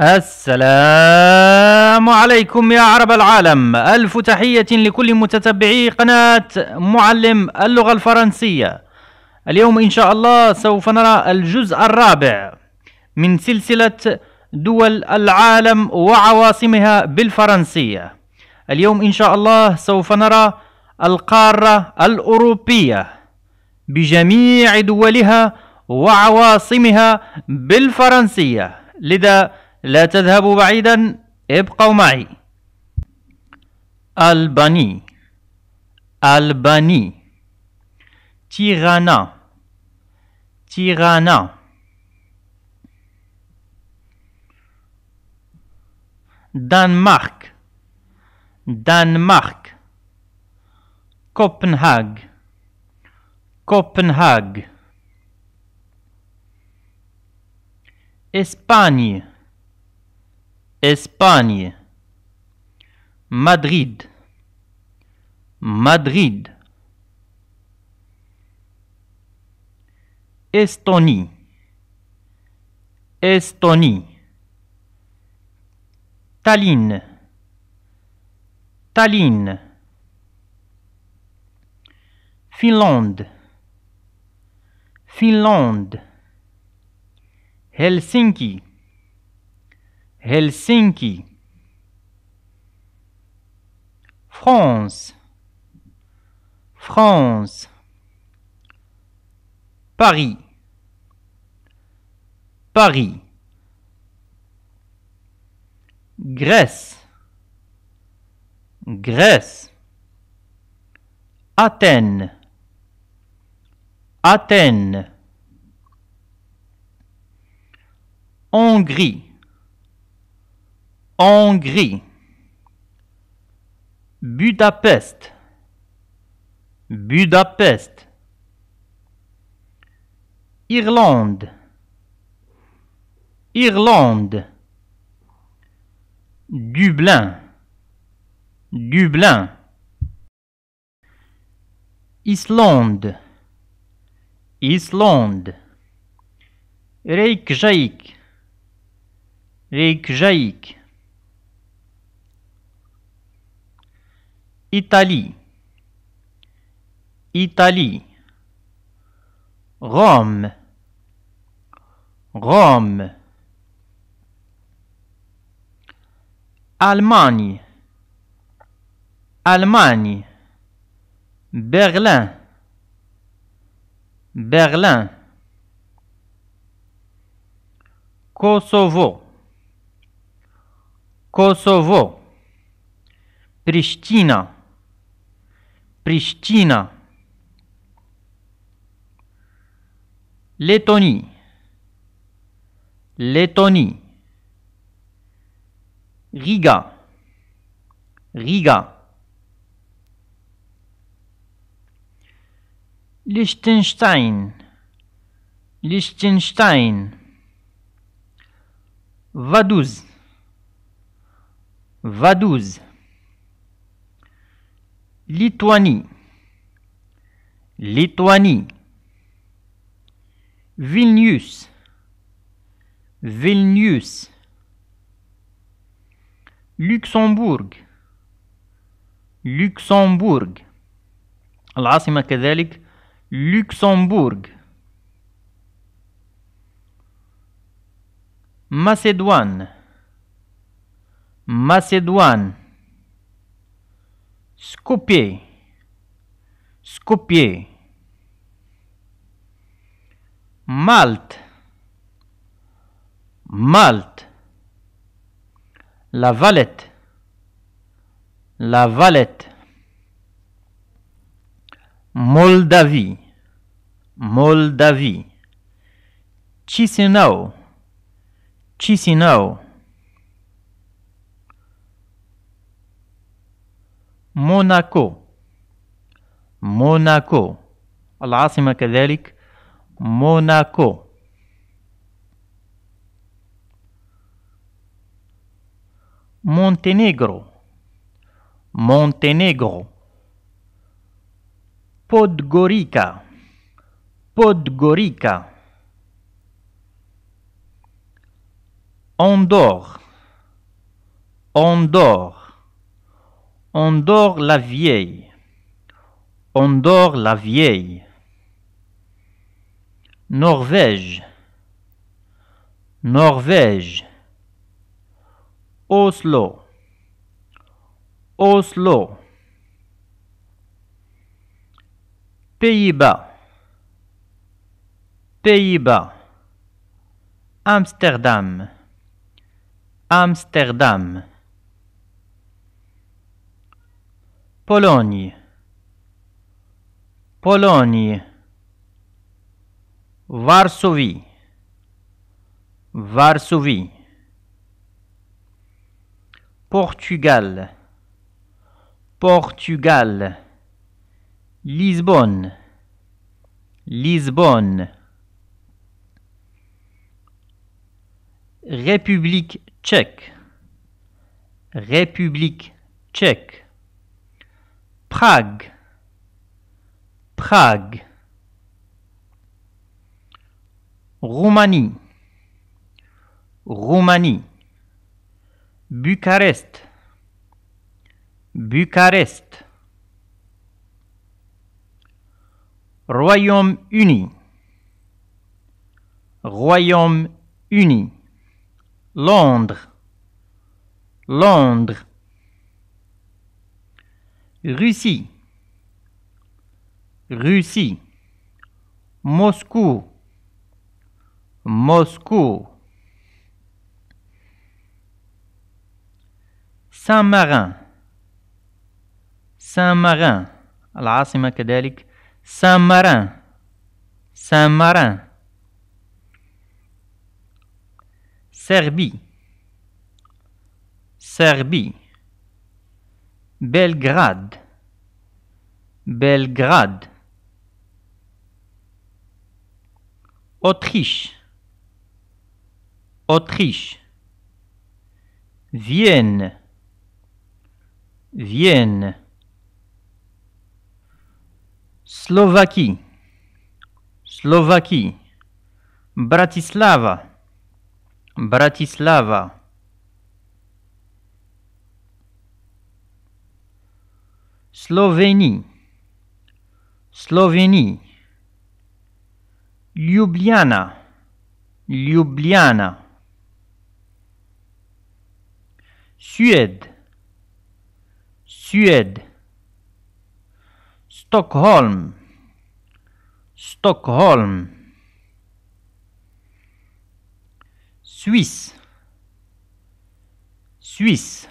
السلام عليكم يا عرب العالم ألف تحية لكل متتبعي قناة معلم اللغة الفرنسية اليوم إن شاء الله سوف نرى الجزء الرابع من سلسلة دول العالم وعواصمها بالفرنسية اليوم إن شاء الله سوف نرى القارة الأوروبية بجميع دولها وعواصمها بالفرنسية لذا لا تذهبوا بعيدا ابقوا معي الباني الباني تيغانا تيغانا دانمارك دانمارك كوبنهاغ كوبنهاغ اسبانيا Espagne, Madrid, Madrid, Estonie, Estonie, Tallinn, Tallinn, Finlande, Finlande, Helsinki, Helsinki, France, France, Paris, Paris, Grèce, Grèce, Athènes, Athènes, Hongrie, Hongrie, Budapest, Budapest, Irlande, Irlande, Dublin, Dublin, Islande, Islande, Reykjavik, Reykjavik. Italie, Italie. Rome, Rome. Allemagne, Allemagne. Berlin, Berlin. Kosovo, Kosovo. Pristina. Pristina, Lettonie, Lettonie, Riga, Riga, Liechtenstein, Liechtenstein, Vaduz, Vaduz. Lituanie. Lituanie. Vilnius. Vilnius. Luxembourg. Luxembourg. Luxembourg, كذلك Luxembourg, Macédoine, Skopje. Skopje. Malt. Malt. La Valette. La Valette. Moldavie. Moldavie. Chisinau. Chisinau. موناكو موناكو العاصمة كذلك موناكو مونتينيغرو مونتينيغرو بودغوريكا بودغوريكا أندور أندور On dort la vieille. On dort la vieille. Norvège. Norvège. Oslo. Oslo. Pays-Bas. Pays-Bas. Amsterdam. Amsterdam. Pologne, Pologne, Varsovie, Varsovie, Portugal, Portugal, Lisbonne, Lisbonne, République tchèque, République tchèque. Prague, Prague. Roumanie, Roumanie. Bucarest, Bucarest. Royaume-Uni, Royaume-Uni. Londres, Londres. Russie, Russie, Moscou, Moscou, Saint-Marin, Saint-Marin, la كذلك Saint-Marin, Saint-Marin, Serbie, Serbie. Belgrade, Belgrade. Autriche, Autriche. Vienne, Vienne. Slovaquie, Slovaquie. Bratislava, Bratislava. Slovénie, Slovénie. Ljubljana, Ljubljana. Suède, Suède. Stockholm, Stockholm. Suisse, Suisse.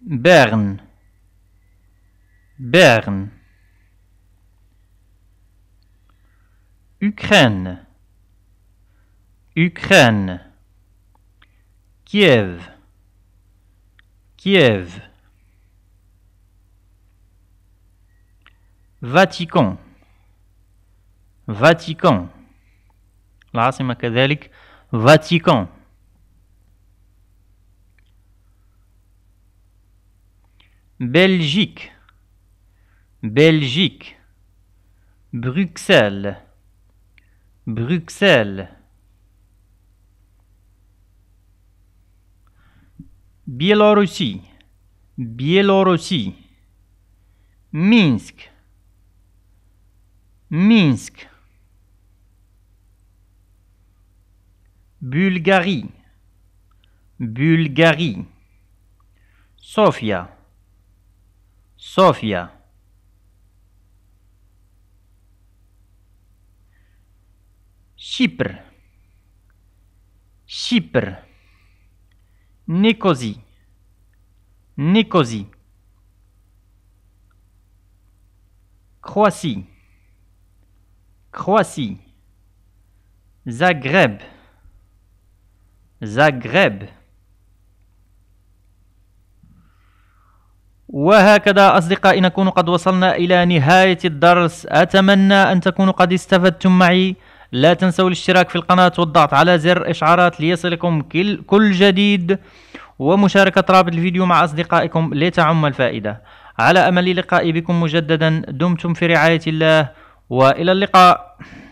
Berne. Berne. Ukraine. Ukraine. Kiev. Kiev. Vatican. Vatican. العاصمة كذلك Vatican. Belgique. Belgique, Bruxelles, Bruxelles. Biélorussie, Biélorussie. Minsk, Minsk. Bulgarie, Bulgarie. Sofia, Sofia. شيبر شيبر نيكوزي نيكوزي كرواسي كرواسي زغرب زغرب وهكذا أصدقائي نكون قد وصلنا إلى نهاية الدرس أتمنى أن تكونوا قد استفدتم معي لا تنسوا الاشتراك في القناة والضغط على زر إشعارات ليصلكم كل جديد ومشاركة رابط الفيديو مع أصدقائكم لتعم الفائدة على أمل لقائي بكم مجددا دمتم في رعاية الله وإلى اللقاء